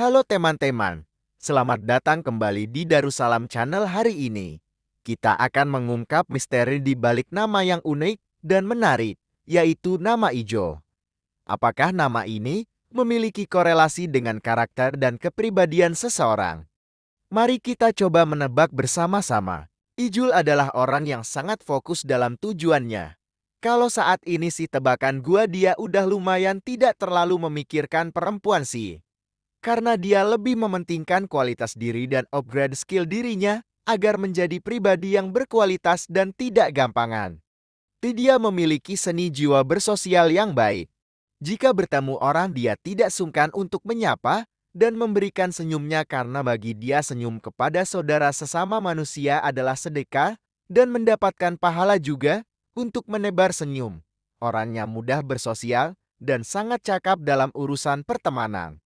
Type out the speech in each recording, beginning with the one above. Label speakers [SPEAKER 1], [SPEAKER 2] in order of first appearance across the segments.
[SPEAKER 1] Halo teman-teman, selamat datang kembali di Darussalam Channel hari ini. Kita akan mengungkap misteri di balik nama yang unik dan menarik, yaitu nama Ijo. Apakah nama ini memiliki korelasi dengan karakter dan kepribadian seseorang? Mari kita coba menebak bersama-sama. Ijul adalah orang yang sangat fokus dalam tujuannya. Kalau saat ini si tebakan gua dia udah lumayan tidak terlalu memikirkan perempuan sih karena dia lebih mementingkan kualitas diri dan upgrade skill dirinya agar menjadi pribadi yang berkualitas dan tidak gampangan. Tidia memiliki seni jiwa bersosial yang baik. Jika bertemu orang, dia tidak sungkan untuk menyapa dan memberikan senyumnya karena bagi dia senyum kepada saudara sesama manusia adalah sedekah dan mendapatkan pahala juga untuk menebar senyum. Orangnya mudah bersosial dan sangat cakap dalam urusan pertemanan.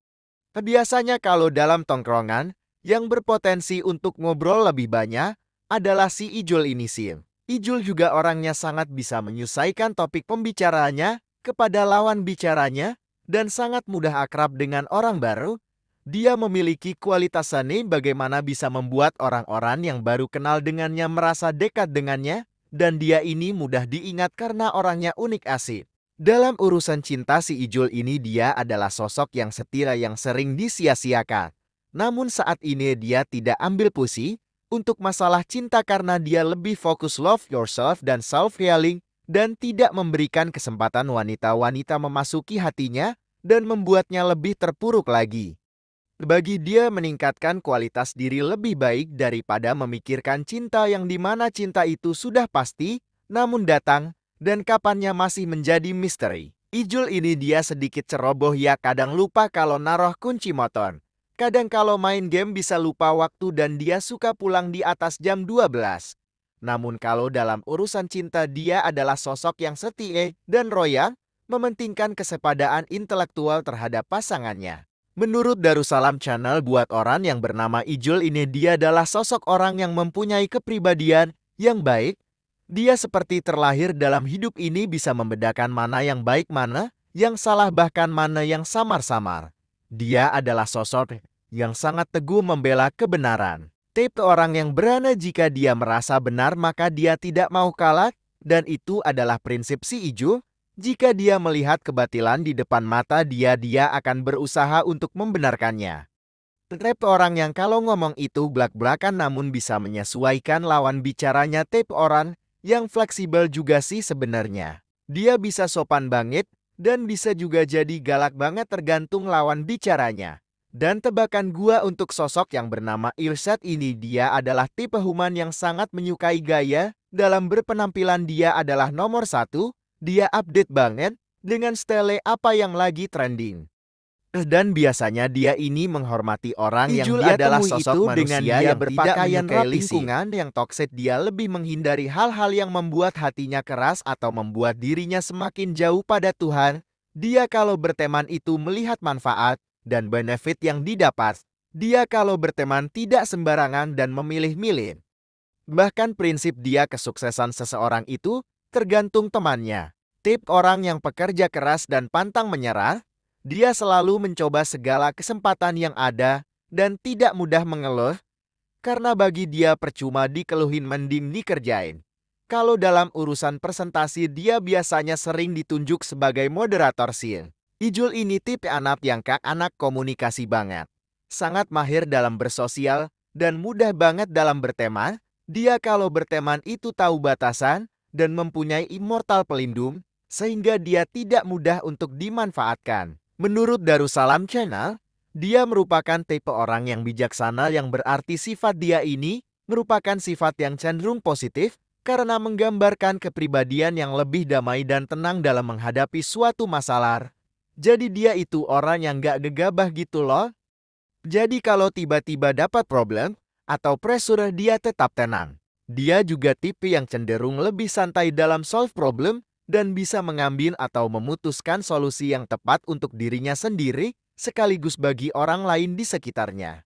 [SPEAKER 1] Biasanya kalau dalam tongkrongan, yang berpotensi untuk ngobrol lebih banyak adalah si Ijul ini sih. Ijul juga orangnya sangat bisa menyusaikan topik pembicaranya kepada lawan bicaranya dan sangat mudah akrab dengan orang baru. Dia memiliki kualitas seni bagaimana bisa membuat orang-orang yang baru kenal dengannya merasa dekat dengannya dan dia ini mudah diingat karena orangnya unik asik. Dalam urusan cinta si Ijul ini dia adalah sosok yang setira yang sering disia-siakan. Namun saat ini dia tidak ambil pusing untuk masalah cinta karena dia lebih fokus love yourself dan self-healing dan tidak memberikan kesempatan wanita-wanita memasuki hatinya dan membuatnya lebih terpuruk lagi. Bagi dia meningkatkan kualitas diri lebih baik daripada memikirkan cinta yang dimana cinta itu sudah pasti, namun datang dan kapannya masih menjadi misteri. Ijul ini dia sedikit ceroboh ya kadang lupa kalau naruh kunci motor. Kadang kalau main game bisa lupa waktu dan dia suka pulang di atas jam 12. Namun kalau dalam urusan cinta dia adalah sosok yang setia dan royal, mementingkan kesepadaan intelektual terhadap pasangannya. Menurut Darussalam Channel buat orang yang bernama Ijul ini dia adalah sosok orang yang mempunyai kepribadian yang baik, dia seperti terlahir dalam hidup ini bisa membedakan mana yang baik mana, yang salah bahkan mana yang samar-samar. Dia adalah sosok yang sangat teguh membela kebenaran. Tipe orang yang berani jika dia merasa benar maka dia tidak mau kalah, dan itu adalah prinsip si ijuk. Jika dia melihat kebatilan di depan mata dia, dia akan berusaha untuk membenarkannya. Tipe orang yang kalau ngomong itu belak-belakan namun bisa menyesuaikan lawan bicaranya tape orang yang fleksibel juga sih sebenarnya. Dia bisa sopan banget dan bisa juga jadi galak banget tergantung lawan bicaranya. Dan tebakan gua untuk sosok yang bernama Irsyad ini dia adalah tipe human yang sangat menyukai gaya, dalam berpenampilan dia adalah nomor satu, dia update banget dengan style apa yang lagi trending dan biasanya dia ini menghormati orang Ijul yang dia adalah sosok itu manusia dengan dia yang berpakaian tidak lingkungan yang toksik dia lebih menghindari hal-hal yang membuat hatinya keras atau membuat dirinya semakin jauh pada Tuhan. Dia kalau berteman itu melihat manfaat dan benefit yang didapat. Dia kalau berteman tidak sembarangan dan memilih-milih. Bahkan prinsip dia kesuksesan seseorang itu tergantung temannya. Tip orang yang pekerja keras dan pantang menyerah, dia selalu mencoba segala kesempatan yang ada dan tidak mudah mengeluh, karena bagi dia percuma dikeluhin mending dikerjain. Kalau dalam urusan presentasi dia biasanya sering ditunjuk sebagai moderator sil. Ijul ini tipe anak yang kak anak komunikasi banget. Sangat mahir dalam bersosial dan mudah banget dalam berteman. Dia kalau berteman itu tahu batasan dan mempunyai immortal pelindung, sehingga dia tidak mudah untuk dimanfaatkan. Menurut Darussalam Channel, dia merupakan tipe orang yang bijaksana yang berarti sifat dia ini merupakan sifat yang cenderung positif karena menggambarkan kepribadian yang lebih damai dan tenang dalam menghadapi suatu masalah. Jadi dia itu orang yang gak gegabah gitu loh. Jadi kalau tiba-tiba dapat problem atau pressure dia tetap tenang. Dia juga tipe yang cenderung lebih santai dalam solve problem dan bisa mengambil atau memutuskan solusi yang tepat untuk dirinya sendiri sekaligus bagi orang lain di sekitarnya.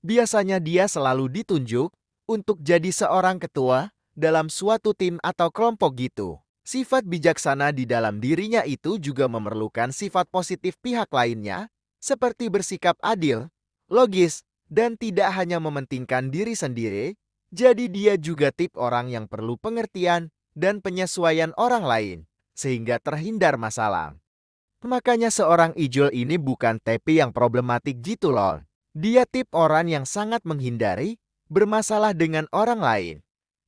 [SPEAKER 1] Biasanya dia selalu ditunjuk untuk jadi seorang ketua dalam suatu tim atau kelompok gitu. Sifat bijaksana di dalam dirinya itu juga memerlukan sifat positif pihak lainnya, seperti bersikap adil, logis, dan tidak hanya mementingkan diri sendiri, jadi dia juga tip orang yang perlu pengertian dan penyesuaian orang lain, sehingga terhindar masalah. Makanya seorang ijul ini bukan tepi yang problematik gitu loh. Dia tip orang yang sangat menghindari, bermasalah dengan orang lain.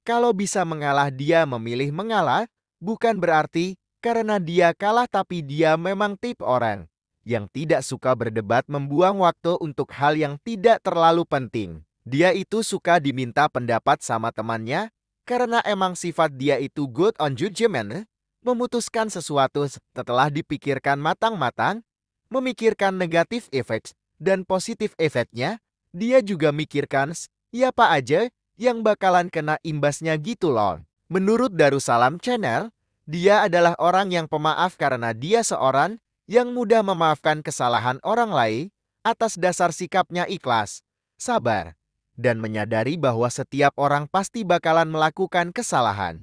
[SPEAKER 1] Kalau bisa mengalah dia memilih mengalah, bukan berarti karena dia kalah tapi dia memang tip orang yang tidak suka berdebat membuang waktu untuk hal yang tidak terlalu penting. Dia itu suka diminta pendapat sama temannya, karena emang sifat dia itu good on judgment, memutuskan sesuatu setelah dipikirkan matang-matang, memikirkan negatif efek dan positif efeknya, dia juga mikirkan siapa ya aja yang bakalan kena imbasnya gitu loh. Menurut Darussalam Channel, dia adalah orang yang pemaaf karena dia seorang yang mudah memaafkan kesalahan orang lain atas dasar sikapnya ikhlas, sabar, dan menyadari bahwa setiap orang pasti bakalan melakukan kesalahan.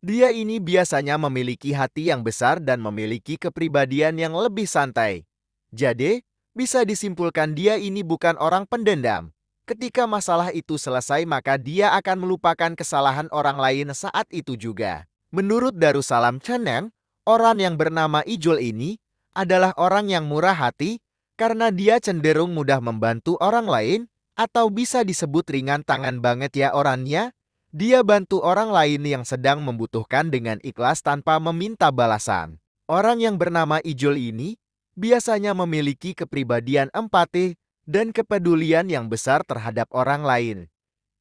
[SPEAKER 1] Dia ini biasanya memiliki hati yang besar dan memiliki kepribadian yang lebih santai. Jadi, bisa disimpulkan dia ini bukan orang pendendam. Ketika masalah itu selesai maka dia akan melupakan kesalahan orang lain saat itu juga. Menurut Darussalam Chenneng, orang yang bernama Ijul ini adalah orang yang murah hati karena dia cenderung mudah membantu orang lain atau bisa disebut ringan tangan banget ya orangnya, dia bantu orang lain yang sedang membutuhkan dengan ikhlas tanpa meminta balasan. Orang yang bernama Ijul ini biasanya memiliki kepribadian empati dan kepedulian yang besar terhadap orang lain.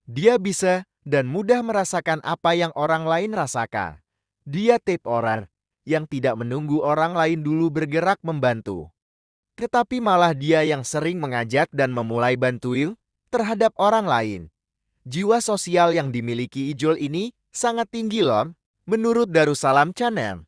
[SPEAKER 1] Dia bisa dan mudah merasakan apa yang orang lain rasakan. Dia tip orang yang tidak menunggu orang lain dulu bergerak membantu. Tetapi malah dia yang sering mengajak dan memulai bantuin terhadap orang lain. Jiwa sosial yang dimiliki Ijul ini sangat tinggi lom, menurut Darussalam Channel.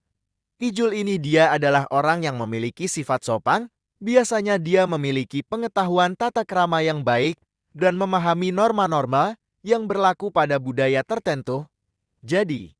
[SPEAKER 1] Ijul ini dia adalah orang yang memiliki sifat sopan, biasanya dia memiliki pengetahuan tata kerama yang baik dan memahami norma-norma yang berlaku pada budaya tertentu. Jadi,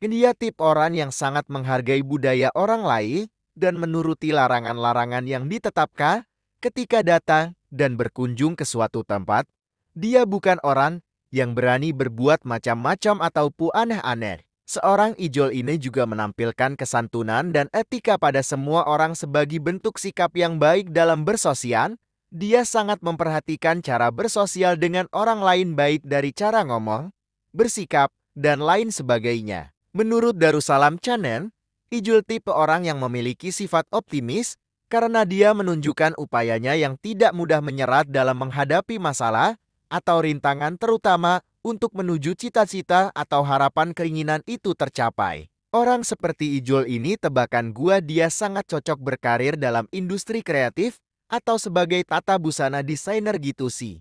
[SPEAKER 1] dia tip orang yang sangat menghargai budaya orang lain dan menuruti larangan-larangan yang ditetapkan ketika datang dan berkunjung ke suatu tempat, dia bukan orang yang berani berbuat macam-macam ataupun aneh-aneh. Seorang ijol ini juga menampilkan kesantunan dan etika pada semua orang sebagai bentuk sikap yang baik dalam bersosial. Dia sangat memperhatikan cara bersosial dengan orang lain baik dari cara ngomong, bersikap, dan lain sebagainya. Menurut Darussalam Channel, Ijul tipe orang yang memiliki sifat optimis, karena dia menunjukkan upayanya yang tidak mudah menyerat dalam menghadapi masalah atau rintangan terutama untuk menuju cita-cita atau harapan keinginan itu tercapai. Orang seperti Ijul ini tebakan gua dia sangat cocok berkarir dalam industri kreatif atau sebagai tata busana desainer gitu sih.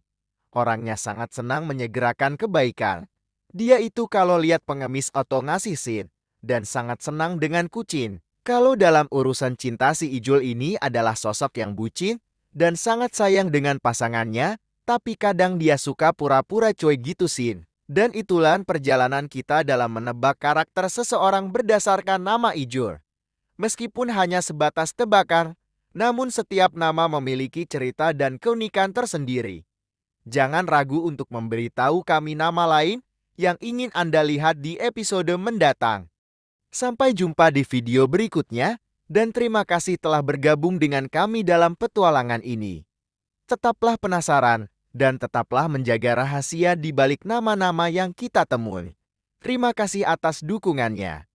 [SPEAKER 1] Orangnya sangat senang menyegerakan kebaikan. Dia itu kalau lihat pengemis atau ngasih sin, dan sangat senang dengan kucing. Kalau dalam urusan cinta si Ijul ini adalah sosok yang bucin dan sangat sayang dengan pasangannya, tapi kadang dia suka pura-pura coy gitu Sin. Dan itulah perjalanan kita dalam menebak karakter seseorang berdasarkan nama Ijul. Meskipun hanya sebatas tebakan, namun setiap nama memiliki cerita dan keunikan tersendiri. Jangan ragu untuk memberitahu kami nama lain yang ingin Anda lihat di episode mendatang. Sampai jumpa di video berikutnya, dan terima kasih telah bergabung dengan kami dalam petualangan ini. Tetaplah penasaran, dan tetaplah menjaga rahasia di balik nama-nama yang kita temui. Terima kasih atas dukungannya.